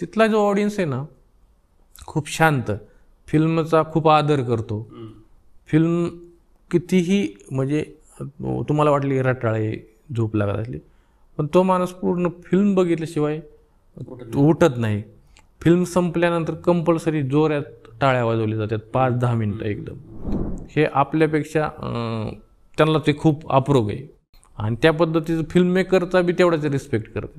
तिथला जो ऑडियन्स आहे ना खूप शांत फिल्मचा खूप आदर करतो फिल्म कितीही म्हणजे तुम्हाला वाटली रटाळे झोप लागत असली पण तो माणूस पूर्ण फिल्म बघितल्याशिवाय उठत नाही फिल्म संपल्यानंतर कंपल्सरी जोरात टाळ्या वाजवल्या जातात पाच दहा मिनटं एकदम हे आपल्यापेक्षा त्यांना ते खूप अप्रोग आहे आणि त्या पद्धतीचं फिल्म मेकरचा बी तेवढाच रिस्पेक्ट करतात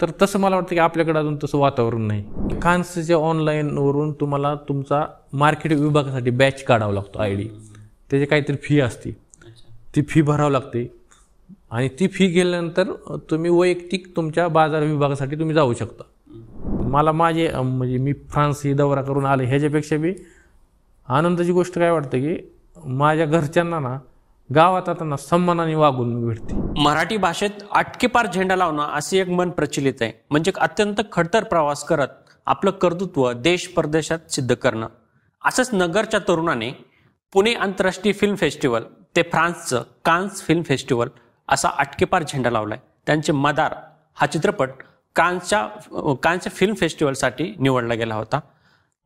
तर तसं मला वाटतं की आपल्याकडे अजून तसं वातावरण नाही खान्सच्या ऑनलाईनवरून तुम्हाला तुमचा मार्केट विभागासाठी बॅच काढावा लागतो आय डी त्याची काहीतरी फी असते ती फी भरावं लागते आणि ती फी गेल्यानंतर तुम्ही वैयक्तिक तुमच्या बाजार विभागासाठी तुम्ही जाऊ शकता मला माझे म्हणजे मी फ्रान्स ही दौरा करून आले ह्याच्यापेक्षा बी आनंदाची गोष्ट काय वाटते की माझ्या घरच्यांना ना गावात आता सन्मानाने वागून मिळते मराठी भाषेत अटकेपार झेंडा लावणं असे एक मन प्रचलित आहे म्हणजे अत्यंत खडतर प्रवास करत आपलं कर्तृत्व देश परदेशात सिद्ध करणं असंच नगरच्या तरुणाने पुणे आंतरराष्ट्रीय फिल्म फेस्टिवल ते फ्रान्सचं कान्स फिल्म फेस्टिवल असा अटकेपार झेंडा लावलाय त्यांचे मदार हा चित्रपट कान्सच्या कान्सच्या फिल्म फेस्टिवलसाठी निवडला गेला होता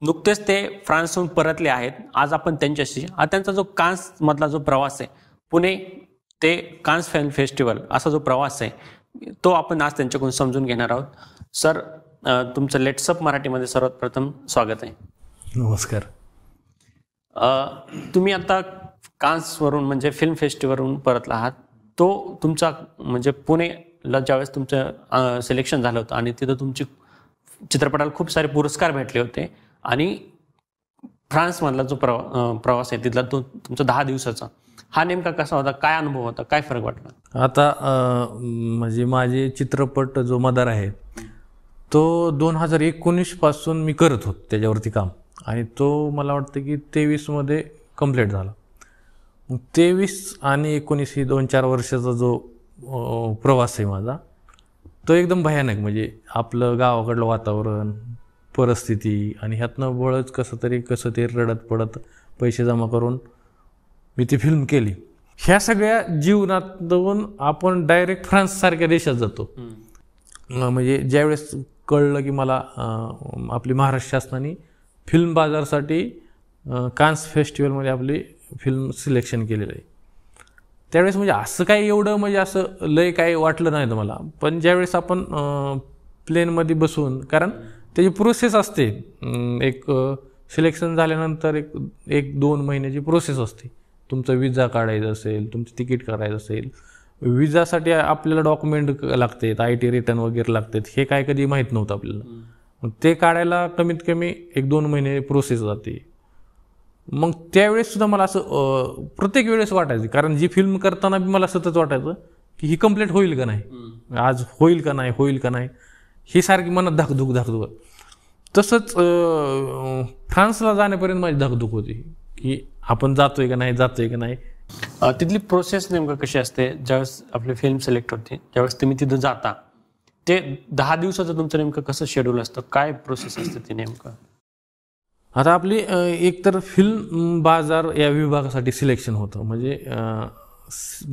नुकतेच ते फ्रान्सहून परतले आहेत आज आपण त्यांच्याशी हा त्यांचा जो कान्समधला जो प्रवास आहे पुणे ते कान्स फॅन फेस्टिवल असा जो प्रवास आहे तो आपण आज त्यांच्याकडून समजून घेणार आहोत सर तुमचं लेट्सअप मराठीमध्ये सर्वात प्रथम स्वागत आहे नमस्कार तुम्ही आता कान्सवरून म्हणजे फिल्म फेस्टिवलवरून परतला आहात तो तुमचा म्हणजे पुणेला ज्यावेळेस तुमचं सिलेक्शन झालं होतं आणि तिथं तुमची चित्रपटाला खूप सारे पुरस्कार भेटले होते आणि फ्रान्समधला जो प्रवा प्रवास आहे तिथला तो तुमचा दहा दिवसाचा हा नेमका कसा होता काय अनुभव होता काय फरक वाटला आता म्हणजे माझे चित्रपट जो मदार आहे तो दोन हजार एकोणीसपासून मी करत होतो त्याच्यावरती काम आणि तो मला वाटतं की तेवीसमध्ये कम्प्लीट झाला तेवीस आणि एकोणीस ही दोन चार वर्षाचा जो प्रवास आहे माझा तो एकदम भयानक म्हणजे आपलं गावाकडलं वातावरण परिस्थिती आणि ह्यातनं बळच कसं तरी कसं ते रडत पडत पैसे जमा करून मी ती फिल्म केली ह्या सगळ्या जीवनात जाऊन आपण डायरेक्ट फ्रान्स सारख्या देशात जातो म्हणजे ज्यावेळेस कळलं की मला आपली महाराष्ट्र शासनाने फिल्म बाजारसाठी कान्स फेस्टिवलमध्ये आपली फिल्म सिलेक्शन केलेलं आहे त्यावेळेस म्हणजे असं काही एवढं म्हणजे असं लय काय वाटलं नाही मला पण ज्यावेळेस आपण प्लेनमध्ये बसून कारण त्याची प्रोसेस असते एक सिलेक्शन झाल्यानंतर एक एक दोन महिन्याची प्रोसेस असते तुमचा विजा काढायचा असेल तुमचं तिकीट करायचं असेल विजासाठी आपल्याला डॉक्युमेंट लागतात आय टी रिटर्न वगैरे लागतात हे काय कधी माहीत नव्हतं आपल्याला मग ते काढायला कमीत कमी एक दोन महिने प्रोसेस जाते मग त्यावेळेस सुद्धा मला असं प्रत्येक वेळेस वाटायचं कारण जी फिल्म करताना बी मला सतत वाटायचं की ही कम्प्लीट होईल का नाही आज होईल का नाही होईल का नाही हे सारखी मनात धाकधूक धाकधूक तसंच फ्रान्सला जाण्यापर्यंत माझी धाकधूक होती की आपण जातोय का नाही जातोय का नाही तिथली प्रोसेस नेमकं कशी असते ज्यावेळेस आपली फिल्म सिलेक्ट होते त्यावेळेस तुम्ही तिथं जाता ते दहा दिवसाचं तुमचं नेमकं कसं शेड्यूल असतं काय प्रोसेस असते ते नेमकं आता आपली एकतर फिल्म बाजार या विभागासाठी सिलेक्शन होतं म्हणजे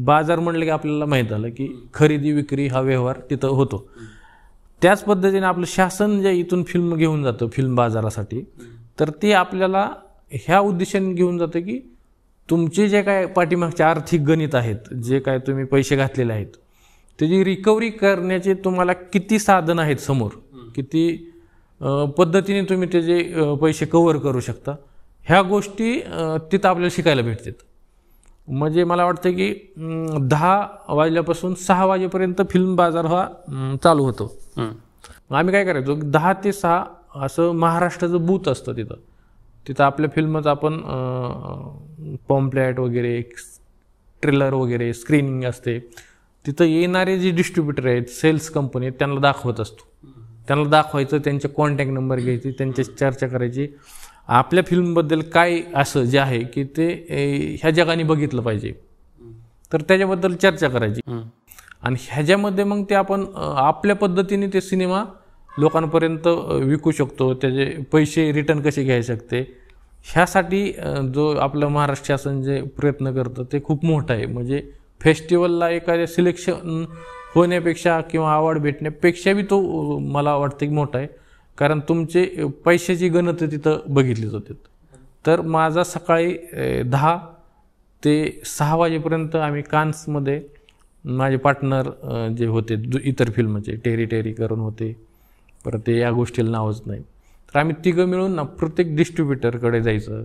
बाजार म्हणलं की आपल्याला माहीत आलं की खरेदी विक्री हा व्यवहार तिथं होतो त्याच पद्धतीने आपलं शासन ज्या इथून फिल्म घेऊन जातं फिल्म बाजारासाठी तर ते आपल्याला ह्या उद्देशाने घेऊन जातं की तुमचे जे काय पाठीमागचे आर्थिक गणित आहेत जे काय तुम्ही पैसे घातलेले आहेत त्याची रिकव्हरी करण्याचे तुम्हाला किती साधन आहेत समोर किती पद्धतीने तुम्ही त्याचे पैसे कवर करू शकता ह्या गोष्टी तिथं आपल्याला शिकायला भेटतात म्हणजे मला वाटतं की दहा वाजल्यापासून सहा वाजेपर्यंत फिल्म बाजार हा चालू होतो आम्ही काय करायचो दहा ते सहा असं महाराष्ट्राचं बूथ असतं तिथं तिथं आपल्या फिल्मच आपण पॉम्प्लॅट वगैरे ट्रेलर वगैरे स्क्रीनिंग असते तिथं येणारे जे डिस्ट्रीब्युटर आहेत सेल्स कंपनी आहेत त्यांना दाखवत असतो त्यांना दाखवायचं त्यांचे कॉन्टॅक्ट नंबर घ्यायचे त्यांच्याशी चर्चा करायची आपल्या फिल्मबद्दल काय असं जे आहे की ते ह्या जगाने बघितलं पाहिजे तर त्याच्याबद्दल चर्चा करायची आणि ह्याच्यामध्ये मग ते आपण आपल्या पद्धतीने ते सिनेमा लोकांपर्यंत विकू शकतो त्याचे पैसे रिटर्न कसे घ्याय शकते ह्यासाठी जो आपलं महाराष्ट्र शासन जे प्रयत्न करतं ते खूप मोठं आहे म्हणजे फेस्टिवलला एखाद्या सिलेक्शन होण्यापेक्षा किंवा अवॉर्ड भेटण्यापेक्षा बी तो मला वाटतं की मोठा आहे कारण तुमचे पैशाची गणत तिथं बघितली जाते तर माझा सकाळी दहा ते सहा वाजेपर्यंत आम्ही कान्समध्ये माझे पार्टनर जे होते इतर फिल्मचे टेरी टेरी करून होते परत ते या गोष्टीला नावच नाही तर आम्ही तिघं मिळून ना प्रत्येक डिस्ट्रीब्युटरकडे जायचं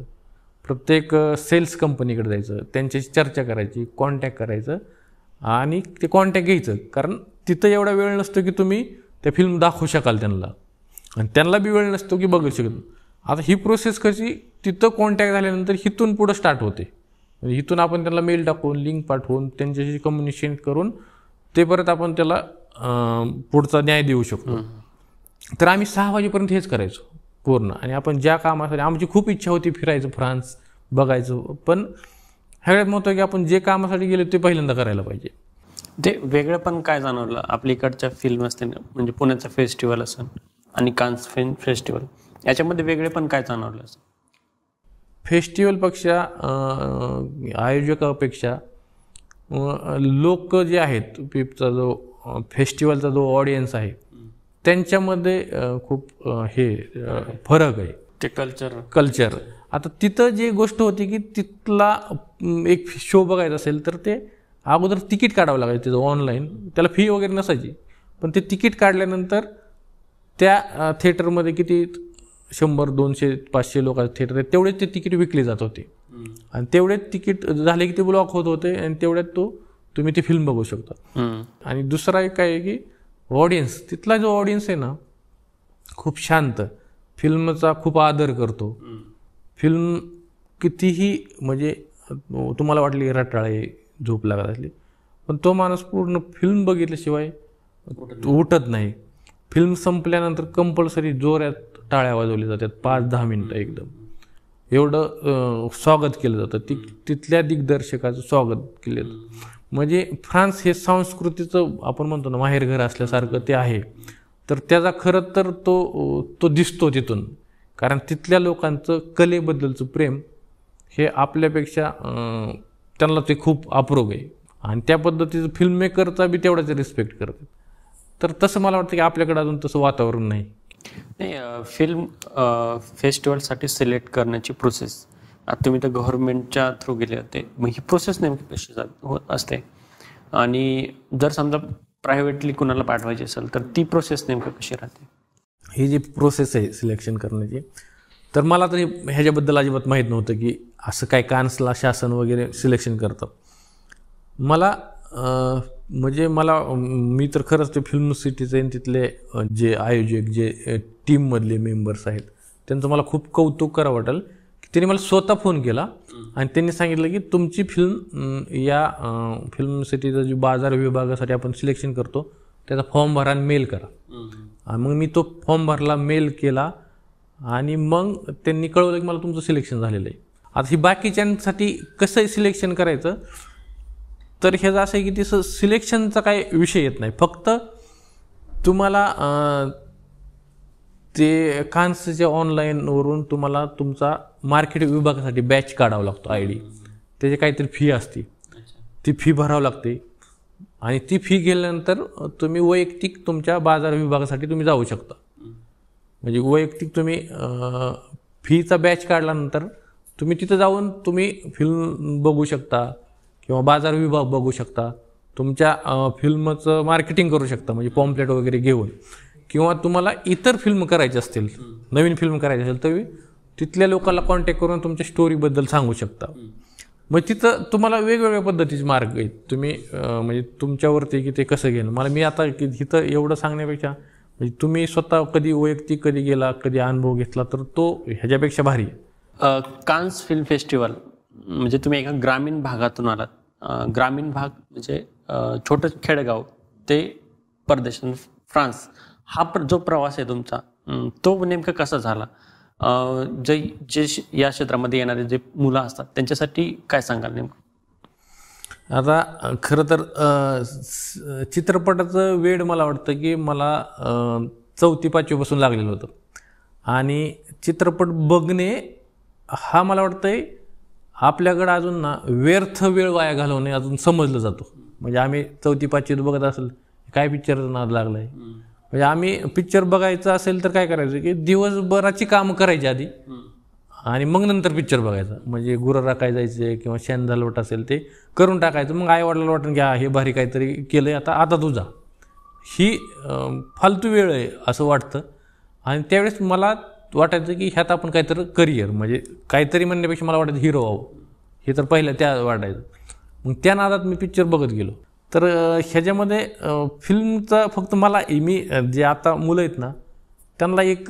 प्रत्येक सेल्स कंपनीकडे जायचं त्यांच्याशी चर्चा करायची कॉन्टॅक्ट करायचं आणि ते कॉन्टॅक्ट घ्यायचं कारण तिथं एवढा वेळ नसतो की तुम्ही त्या फिल्म दाखवू शकाल त्यांना आणि त्यांना बी वेळ नसतो की बघू शकत आता ही प्रोसेस कशी तिथं कॉन्टॅक्ट झाल्यानंतर हिथून पुढं स्टार्ट होते म्हणजे इथून आपण त्यांना मेल टाकून लिंक पाठवून त्यांच्याशी कम्युनिकेशन करून ते परत आपण त्याला पुढचा न्याय देऊ शकतो तर आम्ही सहा वाजेपर्यंत हेच करायचो पूर्ण आणि आपण ज्या कामासाठी आमची खूप इच्छा होती फिरायचं फ्रान्स बघायचं पण सगळ्यात महत्व की आपण जे कामासाठी गेलो ते पहिल्यांदा करायला पाहिजे ते वेगळं पण काय जाणवलं आपली इकडच्या फिल्म असते ना म्हणजे पुण्याचा फेस्टिवल असं आणि कान्स फिल्म फेस्टिवल याच्यामध्ये वेगळे पण काय जाणवलं असं फेस्टिवलपेक्षा आयोजकापेक्षा लोक जे आहेत पिपचा जो फेस्टिवलचा जो ऑडियन्स आहे त्यांच्यामध्ये खूप हे फरक आहे ते कल्चर कल्चर आता तिथं जे गोष्ट होती की तिथला एक शो बघायचा असेल तर ते अगोदर तिकीट काढावं लागायचं तिथं ऑनलाईन त्याला फी वगैरे नसायची पण ते तिकीट काढल्यानंतर त्या थिएटरमध्ये किती शंभर दोनशे पाचशे लोकांचे थिएटर आहे तेवढेच ते तिकीट विकले जात होते आणि तेवढेच तिकीट झाले की ते ब्लॉक होत होते आणि तेवढ्यात तो तुम्ही ती फिल्म बघू शकता आणि दुसरा एक काय आहे की ऑडियन्स तिथला जो ऑडियन्स आहे ना खूप शांत फिल्मचा खूप आदर करतो फिल्म कितीही म्हणजे तुम्हाला वाटली रटाळे झोप लागत असली पण तो माणूस पूर्ण फिल्म बघितल्याशिवाय उठत नाही फिल्म संपल्यानंतर कंपल्सरी जोऱ्यात टाळ्या वाजवल्या जातात पाच दहा मिनटं एकदम एवढं स्वागत केलं जातं ती तिथल्या दिग्दर्शकाचं स्वागत केलं जातं म्हणजे फ्रान्स हे संस्कृतीचं आपण म्हणतो ना माहेरघर असल्यासारखं ते आहे तर त्याचा खरं तर तो तो दिसतो तिथून कारण तिथल्या लोकांचं कलेबद्दलचं प्रेम हे आपल्यापेक्षा त्यांना ते खूप अप्रोग आहे आणि त्या पद्धतीचं फिल्ममेकरचा बी तेवढाच रिस्पेक्ट करतात तर तसं मला वाटतं की आपल्याकडे अजून तसं वातावरण नाही नाही फिल्म फेस्टिवलसाठी सिलेक्ट करण्याची प्रोसेस आता तुम्ही तर गव्हर्नमेंटच्या थ्रू गेले होते मग ही प्रोसेस नेमकी कशी असते आणि जर समजा प्रायव्हेटली कुणाला पाठवायची असेल तर ती प्रोसेस नेमकी कशी राहते ही जी प्रोसेस आहे सिलेक्शन करण्याची तर मला तरी ह्याच्याबद्दल अजिबात माहीत नव्हतं की असं काय कान्सला शासन वगैरे सिलेक्शन करतं मला म्हणजे मला मी तर खरंच ते फिल्म सिटीचे तिथले जे आयोजक जे टीममधले मेंबर्स आहेत त्यांचं मला खूप कौतुक करावं वाटेल त्यांनी मला स्वतः फोन केला आणि त्यांनी सांगितलं की तुमची फिल्म या फिल्म सिटीचा जो बाजार विभागासाठी आपण सिलेक्शन करतो त्याचा फॉर्म भरा आणि मेल करा मग मी तो फॉर्म भरला मेल केला आणि मग त्यांनी कळवलं की मला तुमचं सिलेक्शन झालेलं आहे आता ही बाकीच्यांसाठी कसं सिलेक्शन करायचं तर ह्याचं असं आहे की तिचं सिलेक्शनचा काही विषय येत नाही फक्त तुम्हाला ते कान्सच्या ऑनलाईनवरून तुम्हाला तुमचा मार्केट विभागासाठी बॅच काढावा लागतो आय डी त्याची काहीतरी फी असते ती फी भरावं लागते आणि ती फी गेल्यानंतर तुम्ही वैयक्तिक तुमच्या बाजार विभागासाठी तुम्ही जाऊ शकता म्हणजे वैयक्तिक तुम्ही फीचा बॅच काढल्यानंतर तुम्ही तिथं जाऊन तुम्ही फिल्म बघू शकता किंवा बाजार विभाग बघू शकता तुमच्या फिल्मचं मार्केटिंग करू शकता म्हणजे पॉम्पलेट वगैरे घेऊन किंवा तुम्हाला इतर फिल्म करायची असतील नवीन फिल्म करायची असेल तर तिथल्या लोकांना कॉन्टॅक्ट करून तुमच्या स्टोरीबद्दल सांगू शकता मग तिथं तुम्हाला वेगवेगळ्या पद्धतीचे मार्ग आहेत तुम्ही म्हणजे तुमच्यावरती की ते कसं गेलं मला मी आता की इथं एवढं सांगण्यापेक्षा म्हणजे तुम्ही स्वतः कधी वैयक्तिक कधी गेला कधी अनुभव घेतला तर तो ह्याच्यापेक्षा भारी आहे कान्स फिल्म फेस्टिवल म्हणजे तुम्ही एका ग्रामीण भागातून आलात ग्रामीण भाग म्हणजे छोटं खेडेगाव ते परदेश फ्रान्स हा जो प्रवास आहे तुमचा तो नेमका कसा झाला जे जे या क्षेत्रामध्ये येणारे जे मुलं असतात त्यांच्यासाठी काय सांगाल नेमकं आता खरं तर चित्रपटाचं वेळ मला वाटतं की मला चौथी पाचवीपासून लागलेलं होतं आणि चित्रपट बघणे हा मला वाटतंय आपल्याकडं अजून ना व्यर्थ वेळ वाया घालवणे अजून समजलं जातो म्हणजे आम्ही चौथी पाचवीत बघत असेल काय पिक्चर नाद लागला आहे म्हणजे आम्ही पिक्चर बघायचं असेल तर काय करायचं की दिवसभराची कामं करायची आधी आणि मग नंतर पिक्चर बघायचा म्हणजे गुरं राखाय जायचे किंवा शेण झालवट असेल ते करून टाकायचं मग आई वाटण वाटून घ्या हे भारी काहीतरी केलं आहे आता आता तुझा ही फालतू वेळ आहे असं वाटतं आणि त्यावेळेस मला वाटायचं की ह्यात आपण काहीतरी करिअर म्हणजे काहीतरी म्हणण्यापेक्षा मला वाटायचं हिरो व्हावं हे तर पहिलं त्या वाटायचं मग त्या नादात मी पिक्चर बघत गेलो तर ह्याच्यामध्ये फिल्मचा फक्त मला मी जे आता मुलं आहेत ना त्यांना एक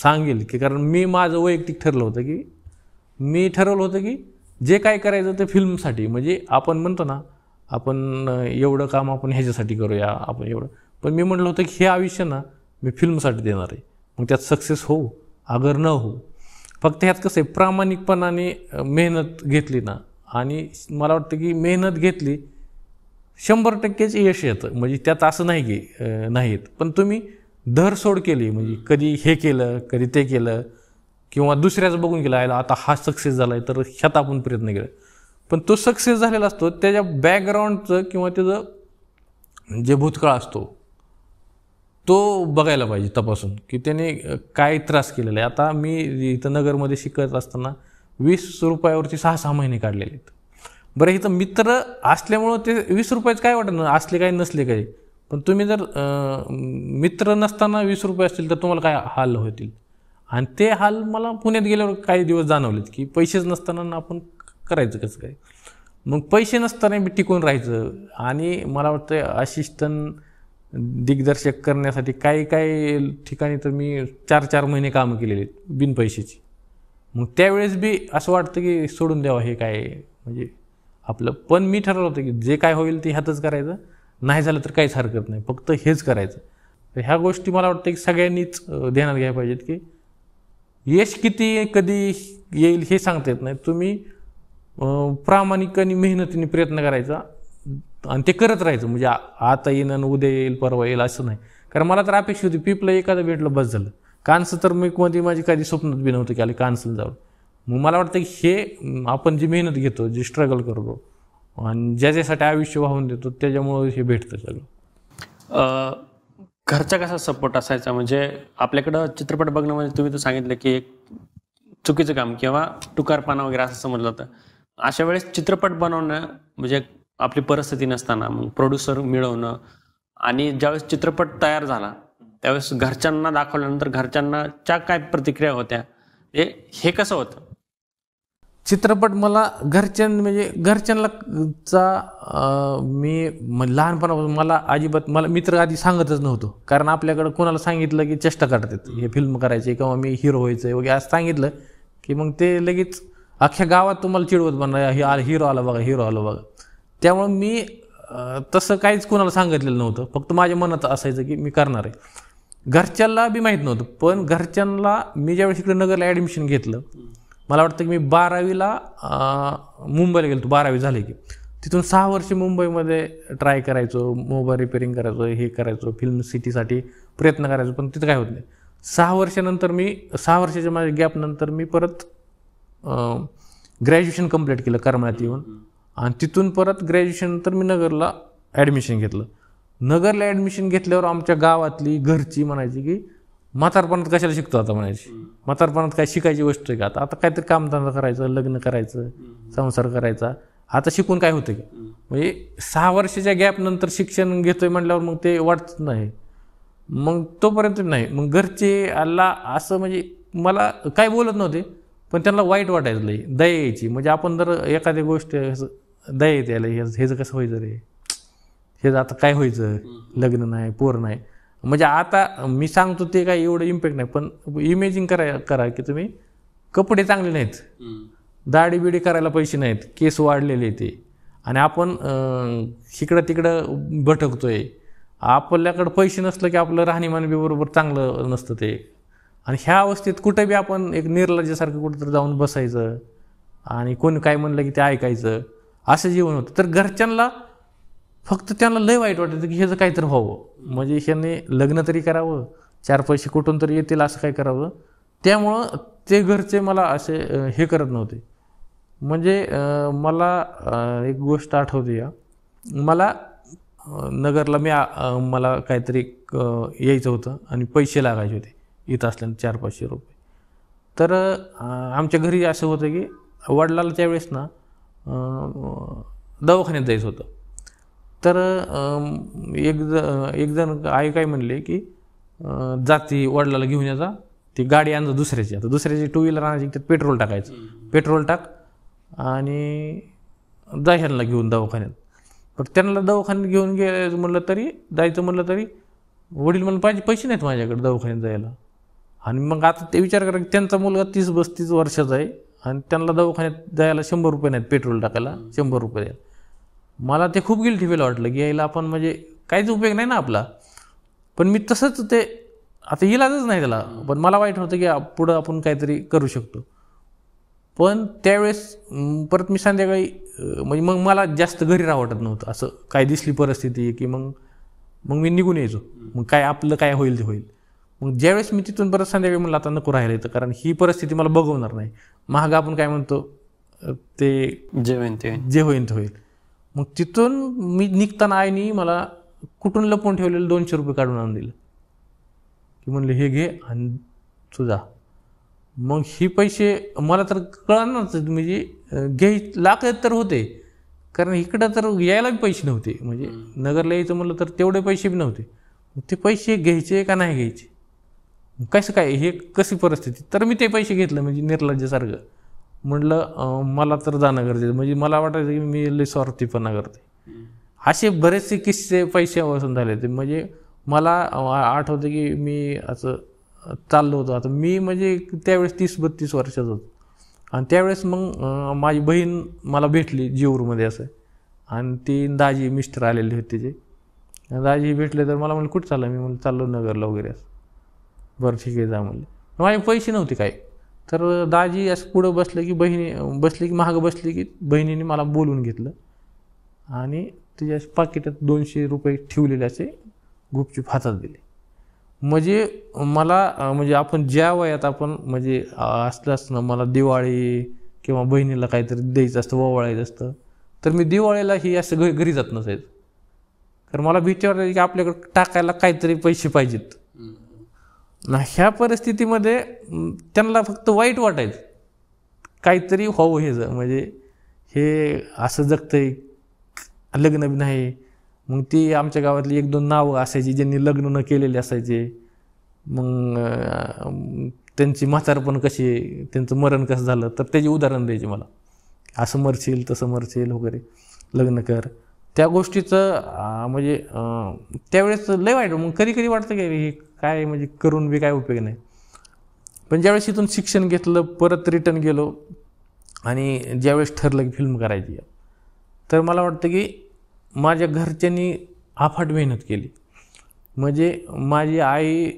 सांगेल की कारण मी माझं वैयक्तिक ठरलं होतं की मी ठरवलं होतं की जे काय करायचं ते फिल्मसाठी म्हणजे आपण म्हणतो ना आपण एवढं काम आपण ह्याच्यासाठी करूया आपण एवढं पण मी म्हटलं होतं की हे आयुष्य ना मी फिल्मसाठी देणार आहे मग त्यात सक्सेस होऊ अगर न होऊ फक्त ह्यात कसं आहे प्रामाणिकपणाने मेहनत घेतली ना आणि मला वाटतं की मेहनत घेतली शंभर टक्केच यश येतं म्हणजे त्यात असं नाही की नाहीत पण तुम्ही सोड केली म्हणजे कधी हे केलं कधी ते केलं किंवा दुसऱ्याचं बघून गेलं आयला आता हा सक्सेस झाला आहे तर ह्यात आपण प्रयत्न केला पण तो सक्सेस झालेला असतो त्याच्या बॅकग्राऊंडचं किंवा त्याचं जे भूतकाळ असतो तो बघायला पाहिजे तपासून की त्याने काय त्रास केलेला आहे आता मी इथं नगरमध्ये शिकत असताना वीस रुपयावरती सहा सहा महिने काढलेले आहेत बरं इथं मित्र असल्यामुळं ते वीस रुपयाचं काय वाटत असले काय नसले काय पण तुम्ही जर मित्र नसताना वीस रुपये असतील तर तुम्हाला काय हाल होतील आणि ते हाल मला पुण्यात गेल्यावर काही दिवस जाणवलेत की पैसेच नसताना आपण करायचं कसं काय मग पैसे नसताना मी टिकून राहायचं आणि मला वाटतं असिस्टंट दिग्दर्शक करण्यासाठी काही काही ठिकाणी तर मी चार चार महिने कामं केलेली आहेत पैशाची मग त्यावेळेस बी असं वाटतं की सोडून द्यावं हे काय म्हणजे आपलं पण मी ठरवलं होतं की जे काय होईल ते ह्यातच करायचं नाही झालं तर काहीच हरकत नाही फक्त हेच करायचं तर ह्या गोष्टी मला वाटतं की सगळ्यांनीच ध्यानात घ्यायला पाहिजेत की यश किती कधी येईल हे सांगता येत नाही तुम्ही प्रामाणिक आणि मेहनतीने प्रयत्न करायचा आणि ते करत राहायचं म्हणजे आता येईन आणि उद्या येईल परवा येईल असं नाही कारण मला तर अपेक्षा होती पिपलं एखादं भेटलं बस झालं कांस तर मी मध्ये माझी कधी स्वप्नच बी नव्हतं की आले कांसल जाऊन मग मला वाटतं की हे आपण जी मेहनत घेतो जी स्ट्रगल करतो आणि ज्या ज्यासाठी आयुष्य वाहून देतो त्याच्यामुळं हे भेटतं सगळं घरचा कसा सपोर्ट असायचा म्हणजे आपल्याकडं चित्रपट बघणं म्हणजे तुम्ही तर सांगितलं की एक चुकीचं काम किंवा टुकारपाना वगैरे असं समजलं होतं अशा वेळेस चित्रपट बनवणं म्हणजे आपली परिस्थिती नसताना मग प्रोड्युसर मिळवणं आणि ज्यावेळेस चित्रपट तयार झाला त्यावेळेस घरच्यांना दाखवल्यानंतर घरच्यांना च्या काय प्रतिक्रिया होत्या म्हणजे हे कसं होतं चित्रपट मला घरच्यां म्हणजे घरच्यांचा मी लहानपणापासून मला अजिबात मला मित्र आधी सांगतच नव्हतो कारण आपल्याकडं कोणाला सांगितलं की चेष्टा काढतात हे फिल्म करायचे किंवा मी हिरो व्हायचं वगैरे असं सांगितलं की मग ते लगेच अख्ख्या गावात तुम्हाला चिडवत बनला हे आलं हिरो आला बघा हिरो आला बघा त्यामुळं मी तसं काहीच कोणाला सांगितलेलं नव्हतं फक्त माझ्या मनात असायचं की मी करणार आहे घरच्यांना बी माहीत नव्हतं पण घरच्यांना मी ज्यावेळेस इकडे नगरला ॲडमिशन घेतलं मला वाटतं की मी बारावीला मुंबईला गेलो बारावी झाले की तिथून सहा वर्ष मुंबईमध्ये ट्राय करायचो मोबाईल रिपेअरिंग करायचो हे करायचो फिल्म सिटीसाठी प्रयत्न करायचो पण तिथं काय होत नाही सहा वर्षानंतर मी सहा वर्षाच्या माझ्या गॅपनंतर मी परत ग्रॅज्युएशन कंप्लीट केलं करमळ्यात येऊन आणि तिथून परत ग्रॅज्युएशन नंतर मी नगरला ॲडमिशन घेतलं नगरला ॲडमिशन घेतल्यावर आमच्या गावातली घरची म्हणायची की म्हातारपणात कशाला शिकतो आता म्हणायची म्हातारपणात काय शिकायची गोष्ट आहे का आता आता काहीतरी कामधंदा करायचं लग्न करायचं संसार करायचा आता शिकून काय होतं की म्हणजे सहा वर्षाच्या गॅपनंतर शिक्षण घेतोय म्हटल्यावर मग ते वाटत नाही मग तोपर्यंत नाही मग घरचे आला असं म्हणजे मला काय बोलत नव्हते पण त्यांना वाईट वाटायचं दया यायची म्हणजे आपण जर एखादी गोष्ट दया येते हे ह्याचं कसं होईल रे हे आता काय व्हायचं लग्न नाही पोर नाही म्हणजे आता मी सांगतो ते काय एवढं इम्पॅक्ट नाही पण इमेजिंग करा करा की तुम्ही कपडे चांगले नाहीत दाढी बिडी करायला पैसे नाहीत केस वाढलेले ते आणि आपण इकडं तिकडं भटकतोय आपल्याकडं पैसे नसलं की आपलं राहणीमान बी बरोबर चांगलं नसतं ते आणि ह्या अवस्थेत कुठं बी आपण एक निर्लज्यासारखं कुठंतरी जाऊन बसायचं आणि कोण काय म्हणलं की ते ऐकायचं असं जीवन होतं तर घरच्यांना फक्त त्यांना लय वाईट वाटतं की ह्याचं काहीतरी व्हावं म्हणजे ह्याने लग्न तरी करावं चार पैसे कुठून तरी येतील असं काय करावं त्यामुळं ते घरचे मला असे हे करत नव्हते म्हणजे मला एक गोष्ट आठवते या मला नगरला मी मला काहीतरी यायचं होतं आणि पैसे लागायचे होते इथं असल्याने चार पाचशे रुपये तर आमच्या घरी असं होतं की वडिलाला त्यावेळेस ना दवाखान्यात जायचं होतं तर एक जण एकजण आई काय म्हणले की जाती वडिलाला घेऊन याचा ती गाडी आणजा दुसऱ्याची आता दुसऱ्याची टू व्हीलर आणायची त्यात पेट्रोल टाकायचं पेट्रोल टाक आणि जा घेऊन दवाखान्यात पण त्यांना दवाखान्यात घेऊन गेल्याचं म्हणलं तरी जायचं म्हणलं तरी वडील म्हणून पाहिजे पैसे नाहीत माझ्याकडे दवाखान्यात जायला आणि मग आता ते विचार करा की त्यांचा मुलगा तीस बस्तीस वर्षाचा आहे आणि त्यांना दवाखान्यात जायला शंभर रुपये नाहीत पेट्रोल टाकायला शंभर रुपये द्यायला मला ते खूप गिल्टी फील वाटलं की यायला आपण म्हणजे काहीच उपयोग नाही ना आपला पण मी तसंच ते आता इलाजच नाही त्याला पण मला वाईट होतं की पुढं आपण काहीतरी करू शकतो पण त्यावेळेस परत मी संध्याकाळी म्हणजे मग मला जास्त घरी राहा वाटत नव्हतं असं काय दिसली परिस्थिती की मग मग मी निघून यायचो मग काय आपलं काय होईल ते होईल मग ज्यावेळेस मी तिथून परत संध्याकाळी म्हणलं आता नको राहिलं येतं कारण ही परिस्थिती मला बघवणार नाही महाग आपण काय म्हणतो ते जे होईन ते होईल मग तिथून मी निघताना आईनी मला कुठून लपून ठेवलेलं दोनशे रुपये काढून आणून दिलं की म्हणले हे घे आणि जा मग हे पैसे मला तर कळणारच म्हणजे घे लागत तर होते कारण इकडं तर यायला बी पैसे नव्हते म्हणजे नगरला यायचं म्हटलं तर तेवढे पैसे बी नव्हते ते पैसे घ्यायचे का नाही घ्यायचे कसं काय हे कशी परिस्थिती तर मी ते पैसे घेतलं म्हणजे निर्लज्जसारखं म्हटलं मला तर जाणं गरजेचं म्हणजे मला वाटायचं की मी लई स्वार्थीपणा करते असे बरेचसे किस्से पैशापासून झाले होते म्हणजे मला आठवतं की मी असं चाललो होतो आता मी म्हणजे त्यावेळेस तीस बत्तीस वर्षाचा होतो आणि त्यावेळेस मग माझी बहीण मला भेटली जेऊरमध्ये असं आणि ती दाजी मिस्टर आलेले होते जे दाजी भेटले तर मला म्हणलं कुठं चाललं मी म्हणलं चाललो नगरला वगैरे असं बरं ठीक आहे जा म्हणले माझे पैसे नव्हते काही तर दाजी असं पुढं बसलं की बहिणी बसली की महाग बसली की बहिणीने मला बोलून घेतलं आणि तिच्या पाकिटात दोनशे रुपये ठेवलेले असे गुपचूप हातात दिले म्हणजे मला म्हणजे आपण ज्या वयात आपण म्हणजे असलं असतं मला दिवाळी किंवा बहिणीला काहीतरी द्यायचं असतं ववाळायचं असतं तर मी दिवाळीला ही असं घरी जात नसायचं कारण मला भीती की आपल्याकडं टाकायला काहीतरी पैसे पाहिजेत ह्या परिस्थितीमध्ये त्यांना फक्त वाईट वाटायचं काहीतरी व्हावं हे म्हणजे हे असं आहे लग्न बी नाही मग ती आमच्या गावातली एक दोन नावं असायची ज्यांनी लग्न न केलेले असायचे मग त्यांची म्हातारपण कशी त्यांचं मरण कसं झालं तर त्याचे उदाहरण द्यायचे मला असं मरशील तसं मरशील वगैरे लग्न कर त्या गोष्टीचं म्हणजे त्यावेळेस लय वाईट मग कधी कधी वाटतं की हे काय म्हणजे करून बी काय उपयोग नाही पण ज्यावेळेस इथून शिक्षण घेतलं परत रिटर्न गेलो आणि ज्यावेळेस ठरलं की फिल्म करायची तर मला वाटतं की माझ्या घरच्यांनी आफाट मेहनत केली म्हणजे माझी आई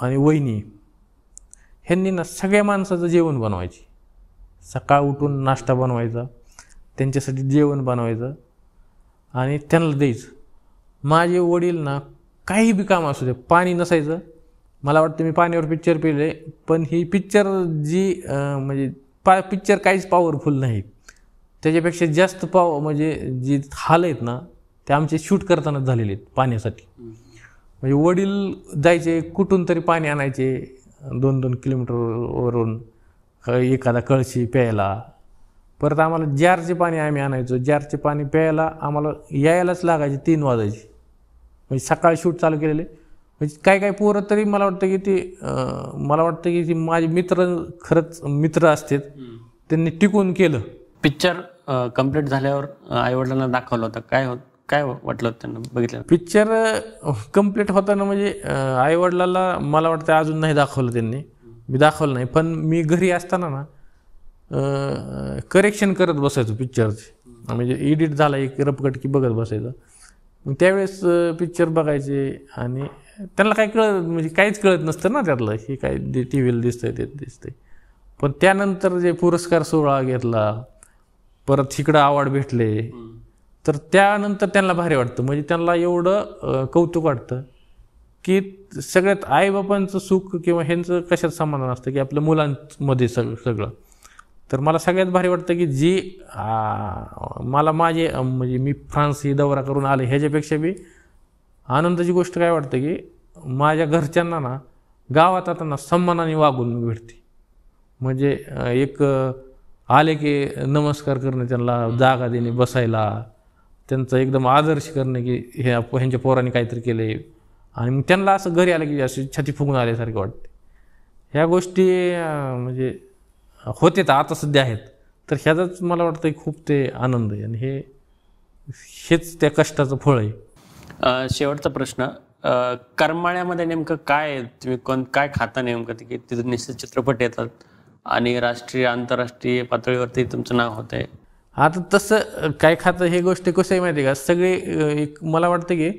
आणि वहिनी ह्यांनी ना सगळ्या माणसाचं जेवण बनवायची सकाळ उठून नाश्ता बनवायचा त्यांच्यासाठी जेवण बनवायचं आणि त्यांना द्यायचं माझे वडील ना काही बी काम असू दे पाणी नसायचं मला वाटतं मी पाण्यावर पिक्चर पिले पण ही पिक्चर जी म्हणजे पा पिक्चर काहीच पॉवरफुल नाही त्याच्यापेक्षा जास्त पाव म्हणजे जी हाल आहेत ना ते आमचे शूट करतानाच झालेले आहेत पाण्यासाठी म्हणजे वडील जायचे कुठून तरी पाणी आणायचे दोन दोन किलोमीटरवरून एखादा कळशी प्यायला परत आम्हाला जारचे पाणी आम्ही आणायचो जारचे पाणी प्यायला आम्हाला यायलाच लागायचे तीन वाजायचे म्हणजे सकाळी शूट चालू केलेले म्हणजे काय काय पोरं तरी मला वाटतं की ते मला वाटतं की ती माझे मित्र खरंच मित्र असतात त्यांनी टिकून केलं पिक्चर कम्प्लीट झाल्यावर आईवडिलांना दाखवलं होतं काय होत काय वाटलं त्यांना बघितलं पिक्चर कम्प्लीट होताना म्हणजे आईवडिलाला मला वाटतं अजून नाही दाखवलं त्यांनी मी दाखवलं नाही पण मी घरी असताना ना करेक्शन करत बसायचो पिक्चरचे म्हणजे एडिट झाला एक रपकट की बघत बसायचं मग त्यावेळेस पिक्चर बघायचे आणि त्यांना काय कळत म्हणजे काहीच कळत नसतं ना त्यातलं हे काय टी व्हीला दिसतंय ते दिसतंय पण त्यानंतर जे पुरस्कार सोहळा घेतला परत तिकडं अवॉर्ड भेटले तर त्यानंतर त्यांना भारी वाटतं म्हणजे त्यांना एवढं कौतुक वाटतं की सगळ्यात आईबापांचं सुख किंवा ह्यांचं कशात समाधान असतं की आपल्या मुलांमध्ये सगळं सगळं तर मला सगळ्यात भारी वाटतं की जी मला माझे म्हणजे मी फ्रान्स ही दौरा करून आले ह्याच्यापेक्षा बी आनंदाची गोष्ट काय वाटतं की माझ्या घरच्यांना ना गावात आताना सन्मानाने वागून भेटते म्हणजे एक आले की नमस्कार करणे त्यांना जागा देणे बसायला त्यांचा एकदम आदर्श करणे की हे ह्यांच्या पोरांनी काहीतरी केले आणि त्यांना असं घरी आलं की असे छाती फुगून आल्यासारखे वाटते ह्या गोष्टी म्हणजे होते तर आता सध्या आहेत तर ह्याचाच मला वाटतं खूप ते आनंद आहे आणि हे हेच त्या कष्टाचं फळ आहे शेवटचा प्रश्न करमाळ्यामध्ये नेमकं काय तुम्ही कोण काय खाता नेमकं की तिथं निश्चित चित्रपट येतात आणि राष्ट्रीय आंतरराष्ट्रीय पातळीवरती तुमचं नाव होतं आहे आता तसं काय खातं हे गोष्टी कसं आहे माहिती का सगळे एक मला वाटतं की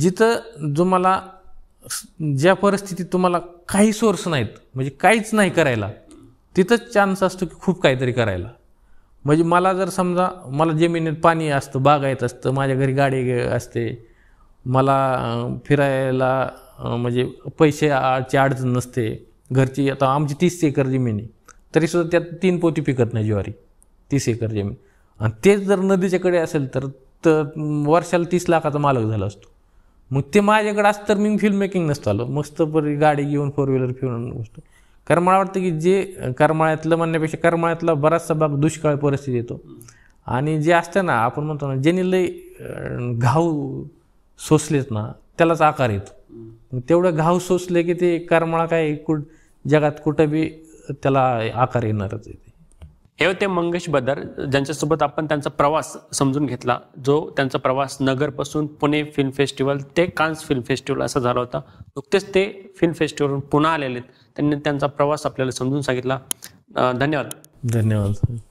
जिथं जो मला ज्या परिस्थितीत तुम्हाला काही सोर्स नाहीत म्हणजे काहीच नाही करायला तिथंच चान्स असतो की खूप काहीतरी करायला म्हणजे मला जर समजा मला जमिनीत पाणी असतं बागायत असतं माझ्या घरी गाडी असते मला फिरायला म्हणजे पैशाची अडचण नसते घरची आता आमची तीस एकर जमीन आहे तरीसुद्धा त्यात तीन पोती पिकत नाही ज्वारी तीस एकर जमीन आणि तेच जर नदीच्याकडे असेल तर वर्षाला तीस लाखाचा मालक झाला असतो मग ते माझ्याकडे असतं तर मी फिल्म मेकिंग नसतं आलो मस्तपरी गाडी घेऊन फोर व्हीलर फिरून बसतो करमाळा वाटतं की जे करमाळ्यातलं म्हणण्यापेक्षा करमाळ्यातला बराचसा भाग दुष्काळ परिस्थिती येतो आणि जे असतं ना आपण म्हणतो ना ज्यांनी लय घाव सोसलेत ना त्यालाच आकार येतो तेवढं घाव सोसले की ते करमाळा काय कुठ जगात कुठं बी त्याला आकार येणारच येते हे होते मंगेश बदर ज्यांच्यासोबत आपण त्यांचा प्रवास समजून घेतला जो त्यांचा प्रवास नगरपासून पुणे फिल्म फेस्टिवल ते कान्स फिल्म फेस्टिवल असा झाला होता नुकतेच ते फिल्म फेस्टिवल पुन्हा आलेले आहेत त्यांनी त्यांचा प्रवास आपल्याला समजून सांगितला धन्यवाद धन्यवाद